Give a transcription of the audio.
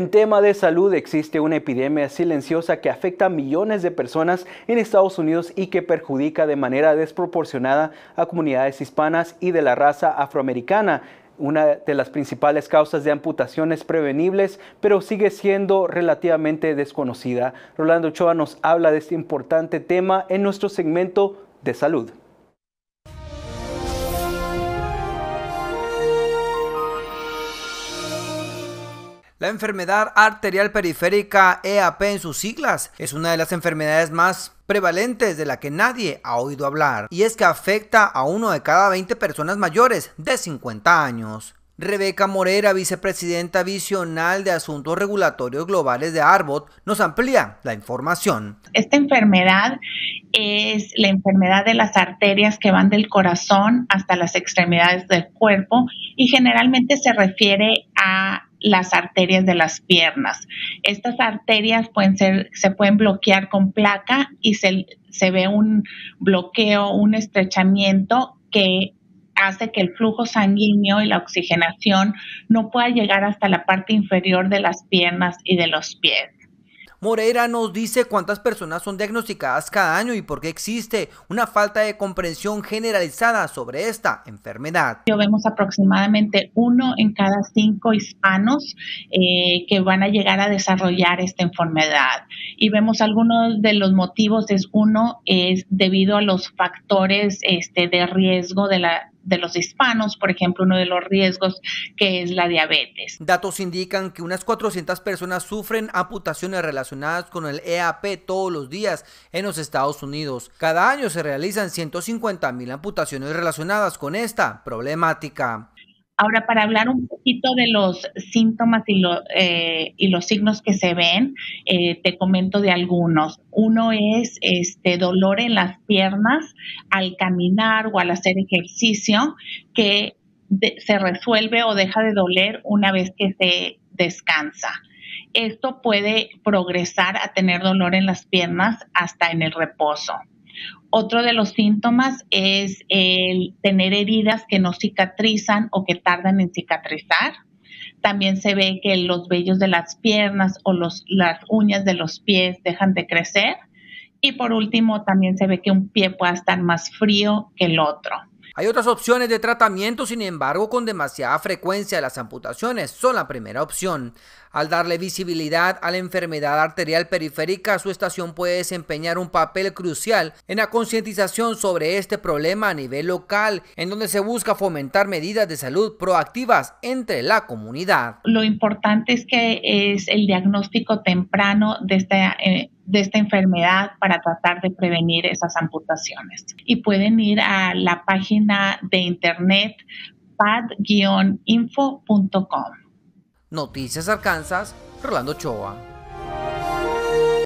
En tema de salud existe una epidemia silenciosa que afecta a millones de personas en Estados Unidos y que perjudica de manera desproporcionada a comunidades hispanas y de la raza afroamericana. Una de las principales causas de amputaciones prevenibles, pero sigue siendo relativamente desconocida. Rolando Ochoa nos habla de este importante tema en nuestro segmento de salud. La enfermedad arterial periférica EAP en sus siglas es una de las enfermedades más prevalentes de la que nadie ha oído hablar y es que afecta a uno de cada 20 personas mayores de 50 años. Rebeca Morera, vicepresidenta visional de Asuntos Regulatorios Globales de Arbot, nos amplía la información. Esta enfermedad es la enfermedad de las arterias que van del corazón hasta las extremidades del cuerpo y generalmente se refiere a las arterias de las piernas. Estas arterias pueden ser, se pueden bloquear con placa y se, se ve un bloqueo, un estrechamiento que hace que el flujo sanguíneo y la oxigenación no pueda llegar hasta la parte inferior de las piernas y de los pies. Morera nos dice cuántas personas son diagnosticadas cada año y por qué existe una falta de comprensión generalizada sobre esta enfermedad. Yo vemos aproximadamente uno en cada cinco hispanos eh, que van a llegar a desarrollar esta enfermedad. Y vemos algunos de los motivos, es uno, es debido a los factores este, de riesgo de la, de los hispanos, por ejemplo, uno de los riesgos que es la diabetes. Datos indican que unas 400 personas sufren amputaciones relacionadas con el EAP todos los días en los Estados Unidos. Cada año se realizan 150 mil amputaciones relacionadas con esta problemática. Ahora, para hablar un poquito de los síntomas y, eh, los signos que se ven, eh, te comento de algunos. Uno es este dolor en las piernas al caminar o al hacer ejercicio que se resuelve o deja de doler una vez que se descansa. Esto puede progresar a tener dolor en las piernas hasta en el reposo. Otro de los síntomas es el tener heridas que no cicatrizan o que tardan en cicatrizar. También se ve que los vellos de las piernas o las uñas de los pies dejan de crecer. Y por último, también se ve que un pie puede estar más frío que el otro. Hay otras opciones de tratamiento, sin embargo, con demasiada frecuencia las amputaciones son la primera opción. Al darle visibilidad a la enfermedad arterial periférica, su estación puede desempeñar un papel crucial en la concientización sobre este problema a nivel local, en donde se busca fomentar medidas de salud proactivas entre la comunidad. Lo importante es que es el diagnóstico temprano de esta eh, de esta enfermedad para tratar de prevenir esas amputaciones. Y pueden ir a la página de internet pad-info.com. Noticias Arkansas, Rolando Choa.